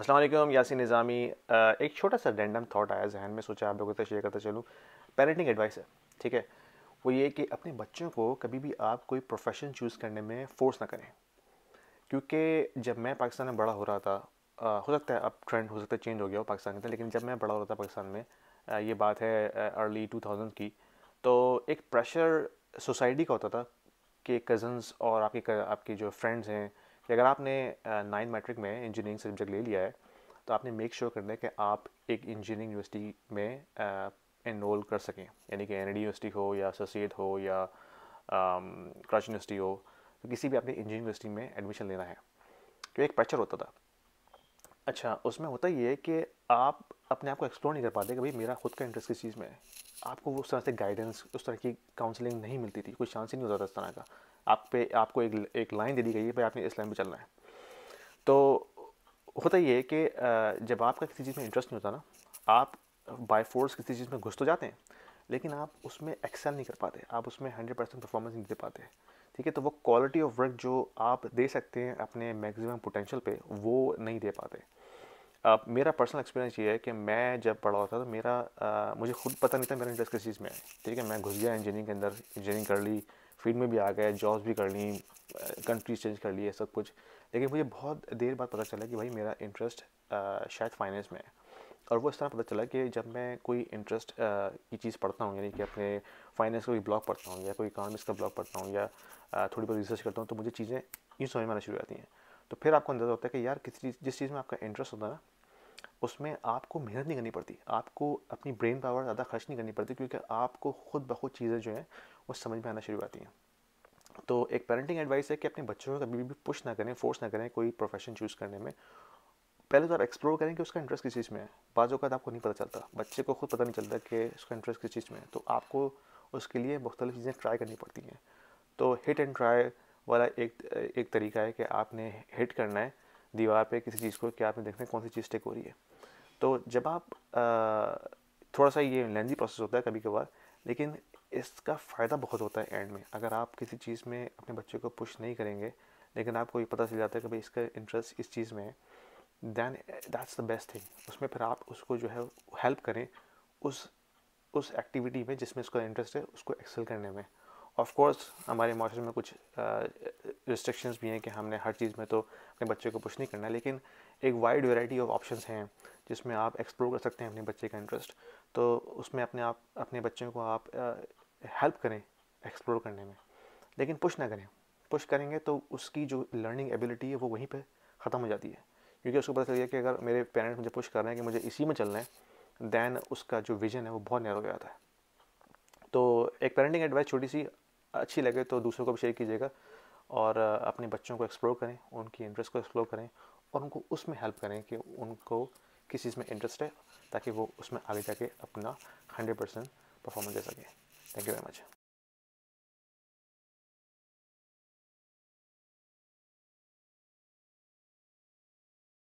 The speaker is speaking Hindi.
असलम यासी निज़ामी एक छोटा सा रैंडम थाट आया जहन में सोचा आप लोगों से शेयर करता चलूँ पेरेंटिंग एडवाइस है ठीक है वो ये कि अपने बच्चों को कभी भी आप कोई प्रोफेशन चूज़ करने में फ़ोर्स ना करें क्योंकि जब मैं पाकिस्तान में बड़ा हो रहा था हो सकता है अब ट्रेंड हो सकता है चेंज हो गया हो पाकिस्तान के अंदर लेकिन जब मैं बड़ा हो रहा था पाकिस्तान में ये बात है अर्ली टू थाउजेंड की तो एक प्रेशर सोसाइटी का होता था कि कज़न्स और आपके आपके जो फ्रेंड्स हैं कि अगर आपने नाइन मैट्रिक में इंजीनियरिंग सब्जेक्ट ले लिया है तो आपने मेक श्योर करना है कि आप एक इंजीनियरिंग यूनिवर्सिटी में इनरोल कर सकें यानी कि एन यूनिवर्सिटी हो या ससेद हो या क्रच यूनिवर्सिटी हो तो किसी भी आपने इंजीनियरिंग यूनिवर्सिटी में एडमिशन लेना है तो एक प्रेशर होता था अच्छा उसमें होता ये है कि आप अपने आप को एक्सप्लोर नहीं कर पाते कि भाई मेरा खुद का इंटरेस्ट किस चीज़ में है आपको उस तरह से गाइडेंस उस तरह की काउंसलिंग नहीं मिलती थी कोई चांस ही नहीं होता था इस तरह का आप पे आपको एक एक लाइन दे दी गई है भाई आपने इस लाइन पर चलना है तो होता ये है कि जब आपका किसी चीज़ में इंटरेस्ट नहीं होता ना आप बाय फोर्स किसी चीज़ में घुस तो जाते हैं लेकिन आप उसमें एक्सेल नहीं कर पाते आप उसमें हंड्रेड परसेंट परफॉर्मेंस नहीं दे पाते ठीक है तो वो क्वालिटी ऑफ वर्क जो आप दे सकते हैं अपने मैक्सिमम पोटेंशियल पे वो नहीं दे पाते अब मेरा पर्सनल एक्सपीरियंस ये है कि मैं जब पढ़ा होता था तो मेरा आ, मुझे खुद पता नहीं था मेरा इंटरेस्ट किस चीज़ में है ठीक है मैं घुस गया इंजीनियरिंग के अंदर इंजीनियरिंग कर ली फील्ड में भी आ गए जॉब्स भी कर ली कंट्रीज चेंज कर लिए सब कुछ लेकिन मुझे बहुत देर बाद पता चला कि भाई मेरा इंटरेस्ट शायद फाइनेंस में है और वो इस तरह पता चला कि जब मैं कोई इंटरेस्ट की चीज़ पढ़ता हूँ यानी कि अपने फाइनेंस का कोई ब्लॉग पढ़ता हूँ या कोई इकानमिक्स का ब्लॉग पढ़ता हूँ या थोड़ी बहुत रिसर्च करता हूँ तो मुझे चीज़ें यूँ समझ में आना शुरू आती हैं तो फिर आपको अंदाज़ा होता है कि यार किसी जिस चीज़ में आपका इंटरेस्ट होता है ना उसमें आपको मेहनत नहीं करनी पड़ती आपको अपनी ब्रेन पावर ज़्यादा खर्च नहीं करनी पड़ती क्योंकि आपको खुद ब खुद चीज़ें जो हैं वो समझ में आना शुरू आती हैं तो एक पेरेंटिंग एडवाइस है कि अपने बच्चों को कभी भी पुश ना करें फोर्स ना करें कोई प्रोफेशन चूज़ करने में पहले तो आप एक्सप्लोर करें कि उसका इंटरेस्ट किस चीज़ में है बाज़ अवत आपको नहीं पता चलता बच्चे को खुद पता नहीं चलता कि उसका इंटरेस्ट किस चीज़ में है तो आपको उसके लिए मुख्तलिफ चीज़ें ट्राई करनी पड़ती हैं तो हिट एंड ट्राई वाला एक एक तरीका है कि आपने हिट करना है दीवार पे किसी चीज़ को क्या आपने देखना है कौन सी चीज़ टेक हो रही है तो जब आप आ, थोड़ा सा ये लेंजी प्रोसेस होता है कभी कभार लेकिन इसका फ़ायदा बहुत होता है एंड में अगर आप किसी चीज़ में अपने बच्चे को पुश नहीं करेंगे लेकिन आपको ये पता चल जाता है कि भाई इसका इंटरेस्ट इस चीज़ में है than that's the best thing उसमें फिर आप उसको जो है हेल्प करें उस उस एक्टिविटी में जिसमें उसका इंटरेस्ट है उसको एक्सेल करने में ऑफ़ कोर्स हमारे माशरे में कुछ रिस्ट्रिक्शंस भी हैं कि हमने हर चीज़ में तो अपने बच्चे को पुश नहीं करना लेकिन एक वाइड वैरायटी ऑफ ऑप्शंस हैं जिसमें आप एक्सप्लोर कर सकते हैं अपने बच्चे का इंटरेस्ट तो उसमें अपने आप अपने बच्चों को आप हेल्प करें एक्सप्लोर करने में लेकिन पुश ना करें पुश करेंगे तो उसकी जो लर्निंग एबिलिटी है वो वहीं पर ख़त्म हो जाती है क्योंकि उसको पता चल गया कि अगर मेरे पेरेंट्स मुझे पुश कर रहे हैं कि मुझे इसी में चलना है दैन उसका जो विज़न है वो बहुत नैरो हो जाता है तो एक पेरेंटिंग एडवाइस छोटी सी अच्छी लगे तो दूसरों को भी शेयर कीजिएगा और अपने बच्चों को एक्सप्लोर करें उनकी इंटरेस्ट को एक्सप्लोर करें और उनको उसमें हेल्प करें कि उनको किस चीज़ में इंटरेस्ट है ताकि वो उसमें आगे जाके अपना हंड्रेड परसेंट परफॉर्मेंस दे सकें थैंक यू वेरी मच